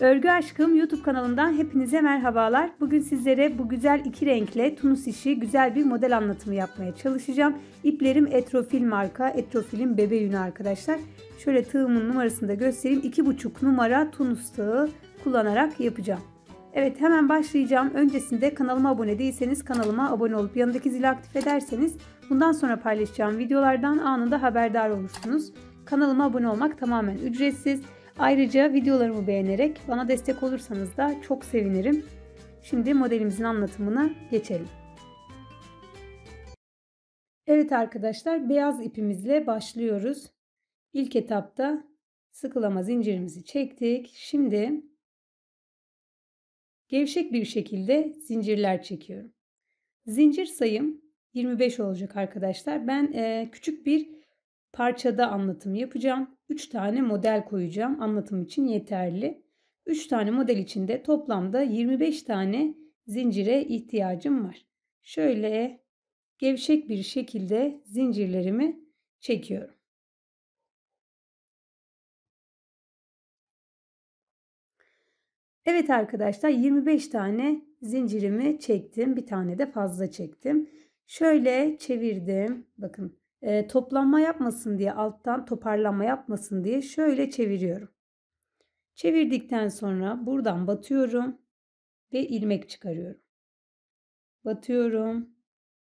Örgü Aşkım YouTube kanalından hepinize merhabalar. Bugün sizlere bu güzel iki renkle tunus işi güzel bir model anlatımı yapmaya çalışacağım. İplerim Etrofil marka, Etrofil'in bebe yünü arkadaşlar. Şöyle tığımın numarasını da göstereyim. 2,5 numara tunus tığı kullanarak yapacağım. Evet hemen başlayacağım. Öncesinde kanalıma abone değilseniz kanalıma abone olup yanındaki zili aktif ederseniz bundan sonra paylaşacağım videolardan anında haberdar olursunuz. Kanalıma abone olmak tamamen ücretsiz. Ayrıca videolarımı beğenerek bana destek olursanız da çok sevinirim. Şimdi modelimizin anlatımına geçelim. Evet arkadaşlar beyaz ipimizle başlıyoruz. İlk etapta sıkılama zincirimizi çektik. Şimdi gevşek bir şekilde zincirler çekiyorum. Zincir sayım 25 olacak arkadaşlar. Ben küçük bir parçada anlatım yapacağım. 3 tane model koyacağım anlatım için yeterli. 3 tane model içinde toplamda 25 tane zincire ihtiyacım var. Şöyle gevşek bir şekilde zincirlerimi çekiyorum. Evet arkadaşlar 25 tane zincirimi çektim. Bir tane de fazla çektim. Şöyle çevirdim. Bakın e, toplanma yapmasın diye alttan toparlanma yapmasın diye şöyle çeviriyorum. Çevirdikten sonra buradan batıyorum ve ilmek çıkarıyorum. Batıyorum,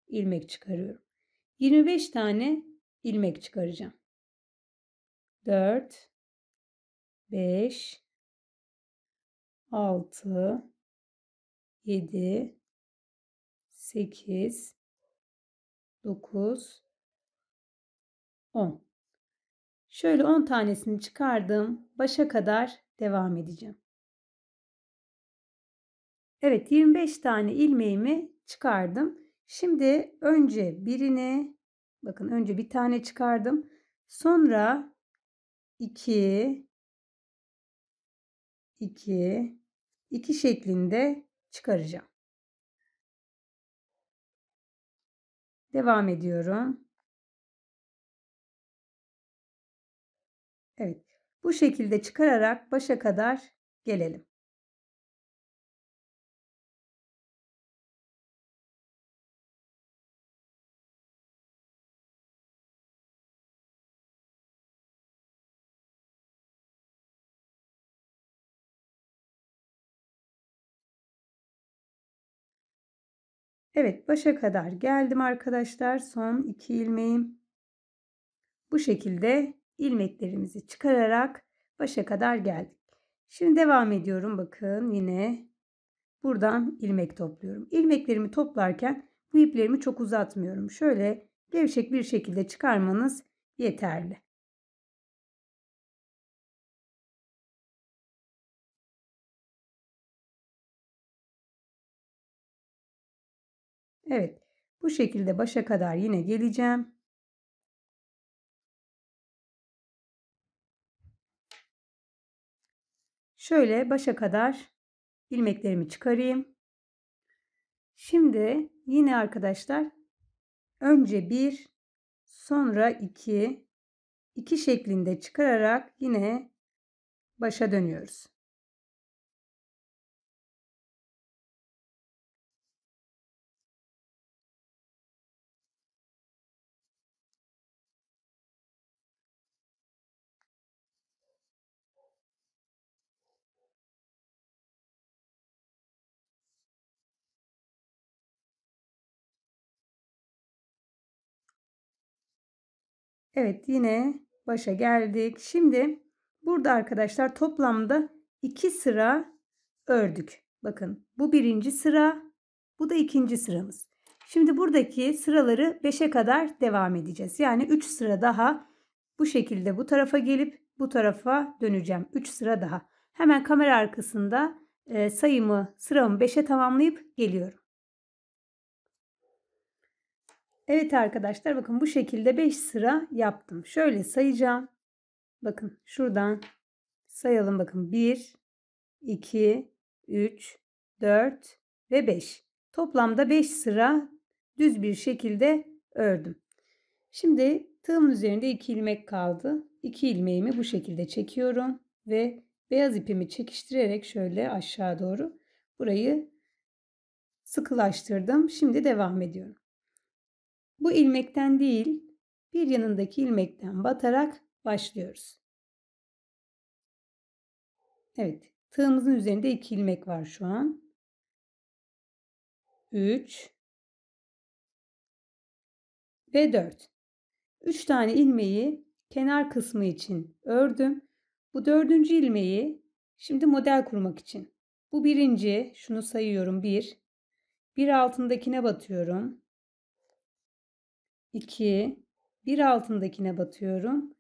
ilmek çıkarıyorum. 25 tane ilmek çıkaracağım. 4 5 6 7 8 9 10. Şöyle 10 tanesini çıkardım. Başa kadar devam edeceğim. Evet 25 tane ilmeğimi çıkardım. Şimdi önce birini bakın önce bir tane çıkardım. Sonra 2 2 2 şeklinde çıkaracağım. Devam ediyorum. Bu şekilde çıkararak başa kadar gelelim. Evet başa kadar geldim arkadaşlar. Son iki ilmeğim. Bu şekilde ilmeklerimizi çıkararak başa kadar geldik. Şimdi devam ediyorum. Bakın yine buradan ilmek topluyorum. İlmeklerimi toplarken bu iplerimi çok uzatmıyorum. Şöyle gevşek bir şekilde çıkarmanız yeterli. Evet bu şekilde başa kadar yine geleceğim. Şöyle başa kadar ilmeklerimi çıkarayım. Şimdi yine arkadaşlar önce bir sonra iki iki şeklinde çıkararak yine başa dönüyoruz. Evet yine başa geldik. Şimdi burada arkadaşlar toplamda iki sıra ördük. Bakın bu birinci sıra bu da ikinci sıramız. Şimdi buradaki sıraları 5'e kadar devam edeceğiz. Yani 3 sıra daha bu şekilde bu tarafa gelip bu tarafa döneceğim. 3 sıra daha. Hemen kamera arkasında e, sayımı sıramı 5'e tamamlayıp geliyorum. Evet arkadaşlar bakın bu şekilde 5 sıra yaptım. Şöyle sayacağım. Bakın şuradan sayalım bakın 1, 2, 3, 4 ve 5. Toplamda 5 sıra düz bir şekilde ördüm. Şimdi tığımın üzerinde 2 ilmek kaldı. 2 ilmeğimi bu şekilde çekiyorum ve beyaz ipimi çekiştirerek şöyle aşağı doğru burayı sıkılaştırdım. Şimdi devam ediyorum. Bu ilmekten değil, bir yanındaki ilmekten batarak başlıyoruz. Evet, tığımızın üzerinde iki ilmek var şu an. 3 ve 4. 3 tane ilmeği kenar kısmı için ördüm. Bu dördüncü ilmeği şimdi model kurmak için. Bu birinci, şunu sayıyorum 1. Bir. bir altındakine batıyorum. 2, bir altındakine batıyorum.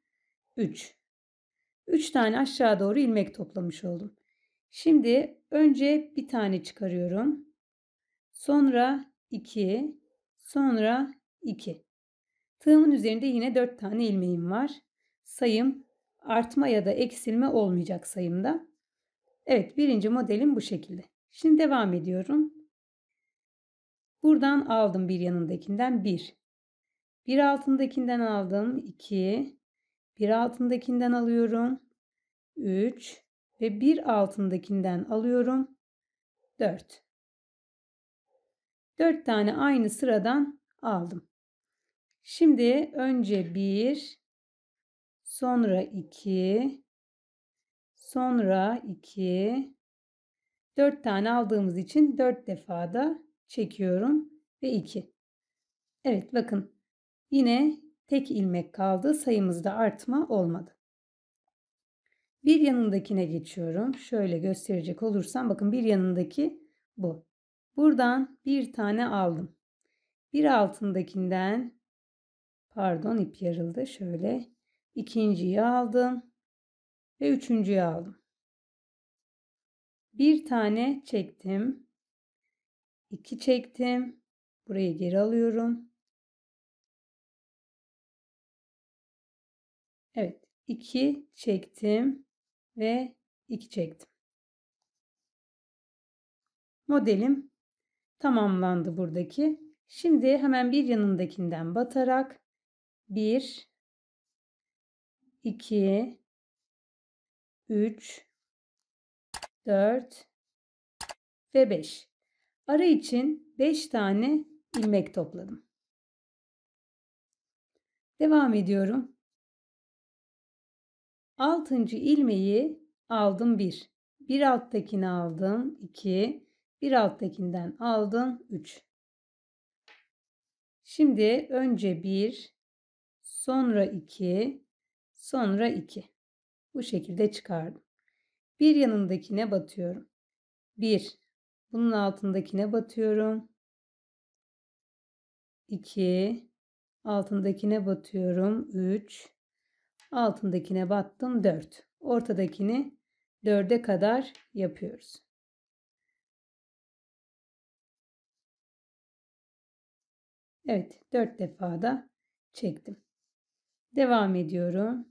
3. 3 tane aşağı doğru ilmek toplamış oldum. Şimdi önce bir tane çıkarıyorum. Sonra 2, sonra 2. Tığımın üzerinde yine 4 tane ilmeğim var. Sayım artma ya da eksilme olmayacak sayımda. Evet birinci modelim bu şekilde. Şimdi devam ediyorum. Buradan aldım bir yanındakinden 1. Bir altındakinden aldım 2. Bir altındakinden alıyorum 3 ve bir altındakinden alıyorum 4. 4 tane aynı sıradan aldım. Şimdi önce 1 sonra 2 sonra 2 4 tane aldığımız için 4 defa da çekiyorum ve 2. Evet bakın Yine tek ilmek kaldı. Sayımızda artma olmadı. Bir yanındakine geçiyorum. Şöyle gösterecek olursam bakın bir yanındaki bu. Buradan bir tane aldım. Bir altındakinden pardon ip yarıldı. Şöyle ikinciyi aldım ve üçüncüyü aldım. Bir tane çektim. iki çektim. Burayı geri alıyorum. Evet 2 çektim ve 2 çektim. Modelim tamamlandı buradaki. Şimdi hemen bir yanındakinden batarak 1 2 3 4 ve 5. Ara için 5 tane ilmek topladım. Devam ediyorum. Altıncı ilmeği aldım 1. Bir alttakini aldım 2. Bir alttakinden aldım 3. Şimdi önce 1, sonra 2, sonra 2. Bu şekilde çıkardım. Bir yanındakine batıyorum. 1. Bunun altındakine batıyorum. 2. Altındakine batıyorum. 3. Altındakine battım 4. Ortadakini 4'e kadar yapıyoruz. Evet 4 defa da çektim. Devam ediyorum.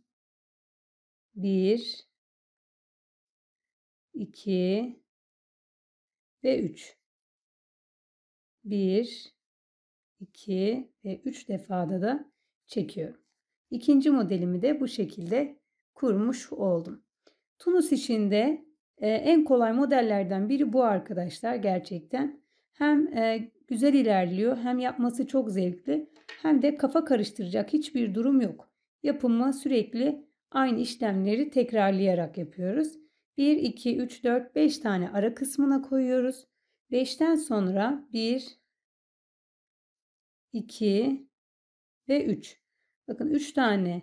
1 2 ve 3. 1 2 ve 3 defada da çekiyorum. İkinci modelimi de bu şekilde kurmuş oldum. Tunus için de e, en kolay modellerden biri bu arkadaşlar gerçekten. Hem e, güzel ilerliyor hem yapması çok zevkli hem de kafa karıştıracak hiçbir durum yok. Yapımı sürekli aynı işlemleri tekrarlayarak yapıyoruz. 1, 2, 3, 4, 5 tane ara kısmına koyuyoruz. 5'ten sonra 1, 2 ve 3. Bakın 3 tane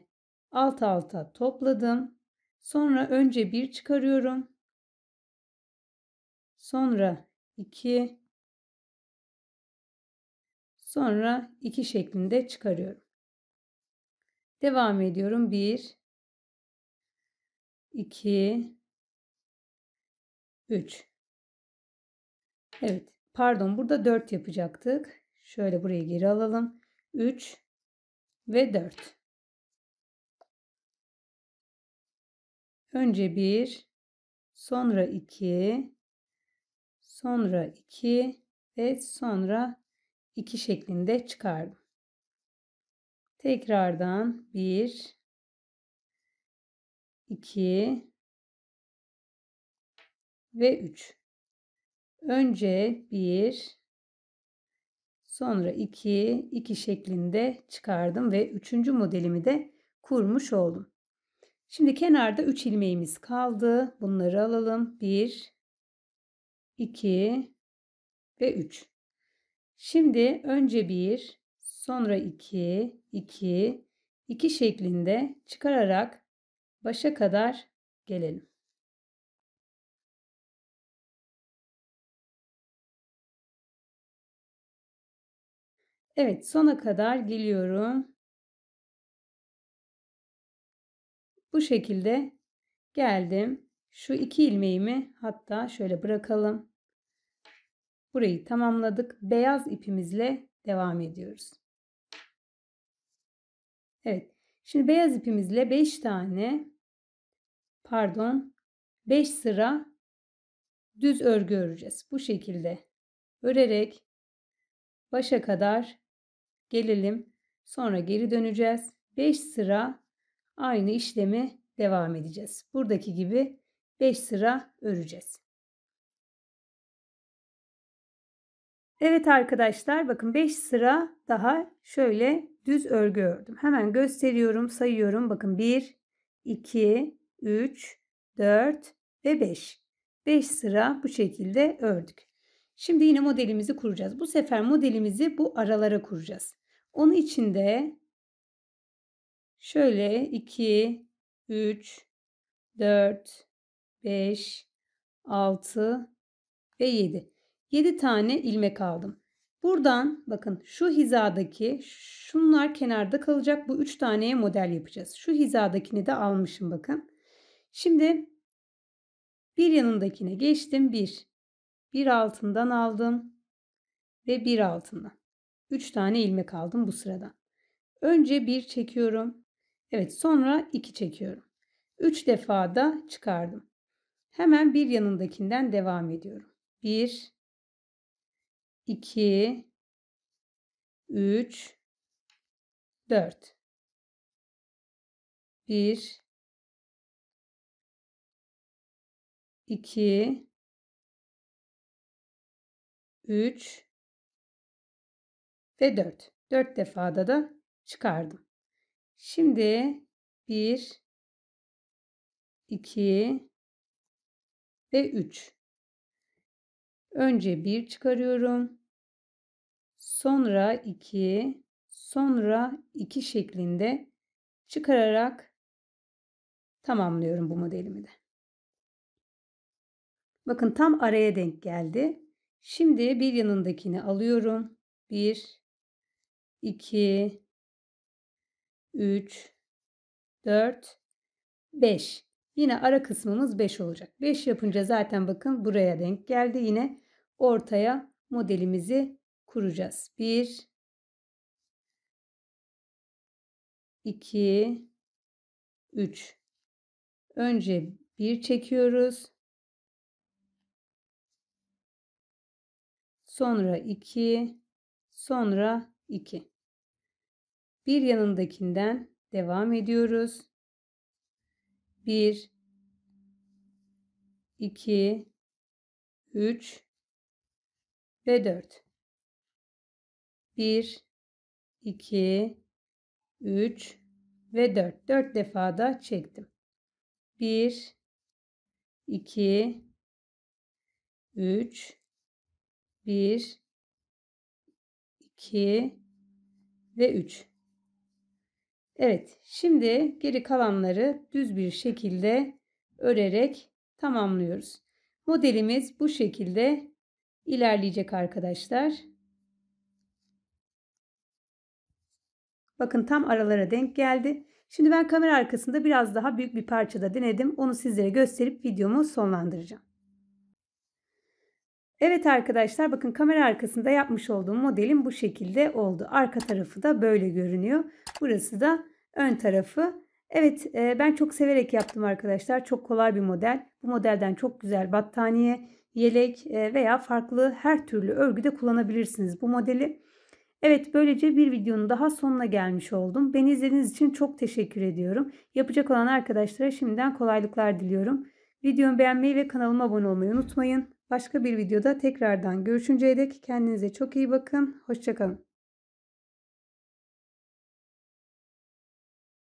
alt alta topladım. Sonra önce 1 çıkarıyorum. Sonra 2 Sonra 2 şeklinde çıkarıyorum. Devam ediyorum. 1 2 3 Evet. Pardon, burada 4 yapacaktık. Şöyle buraya geri alalım. 3 ve 4. Önce 1, sonra 2, sonra 2 ve sonra 2 şeklinde çıkardım. Tekrardan 1, 2 ve 3. Önce 1, Sonra 2, 2 şeklinde çıkardım ve üçüncü modelimi de kurmuş oldum. Şimdi kenarda 3 ilmeğimiz kaldı. Bunları alalım. 1, 2 ve 3. Şimdi önce 1, sonra 2, 2, 2 şeklinde çıkararak başa kadar gelelim. Evet sona kadar geliyorum. Bu şekilde geldim. Şu iki ilmeğimi hatta şöyle bırakalım. Burayı tamamladık. Beyaz ipimizle devam ediyoruz. Evet. Şimdi beyaz ipimizle 5 tane pardon 5 sıra düz örgü öreceğiz. Bu şekilde örerek başa kadar gelelim. Sonra geri döneceğiz. 5 sıra aynı işlemi devam edeceğiz. Buradaki gibi 5 sıra öreceğiz. Evet arkadaşlar bakın 5 sıra daha şöyle düz örgü ördüm. Hemen gösteriyorum, sayıyorum. Bakın 1, 2, 3, 4 ve 5. 5 sıra bu şekilde ördük. Şimdi yine modelimizi kuracağız. Bu sefer modelimizi bu aralara kuracağız. Onun için de şöyle 2, 3, 4, 5, 6 ve 7. 7 tane ilmek aldım. Buradan bakın şu hizadaki şunlar kenarda kalacak. Bu 3 taneye model yapacağız. Şu hizadakini de almışım bakın. Şimdi bir yanındakine geçtim. 1. bir altından aldım ve bir altından. 3 tane ilmek aldım bu sıradan. Önce 1 çekiyorum. Evet sonra 2 çekiyorum. 3 defa da çıkardım. Hemen bir yanındakinden devam ediyorum. 1 2 3 4 1 2 3 ve 4. 4 defada da çıkardım. Şimdi 1 2 ve 3. Önce 1 çıkarıyorum. Sonra 2, sonra 2 şeklinde çıkararak tamamlıyorum bu modelimi de. Bakın tam araya denk geldi. Şimdi bir yanındakini alıyorum. 1 2 3 4 5. Yine ara kısmımız 5 olacak. 5 yapınca zaten bakın buraya denk geldi. Yine ortaya modelimizi kuracağız. 1 2 3 Önce 1 çekiyoruz. Sonra 2 sonra 2 bir yanındakinden devam ediyoruz. 1 2 3 ve 4 1 2 3 ve 4 4 defa da çektim. 1 2 3 1 2 ve 3 Evet şimdi geri kalanları düz bir şekilde örerek tamamlıyoruz. Modelimiz bu şekilde ilerleyecek arkadaşlar. Bakın tam aralara denk geldi. Şimdi ben kamera arkasında biraz daha büyük bir parçada denedim. Onu sizlere gösterip videomu sonlandıracağım. Evet arkadaşlar bakın kamera arkasında yapmış olduğum modelim bu şekilde oldu. Arka tarafı da böyle görünüyor. Burası da ön tarafı. Evet e, ben çok severek yaptım arkadaşlar. Çok kolay bir model. Bu modelden çok güzel battaniye, yelek e, veya farklı her türlü örgüde kullanabilirsiniz bu modeli. Evet böylece bir videonun daha sonuna gelmiş oldum. Beni izlediğiniz için çok teşekkür ediyorum. Yapacak olan arkadaşlara şimdiden kolaylıklar diliyorum. Videomu beğenmeyi ve kanalıma abone olmayı unutmayın. Başka bir videoda tekrardan görüşünceye dek kendinize çok iyi bakın. Hoşçakalın.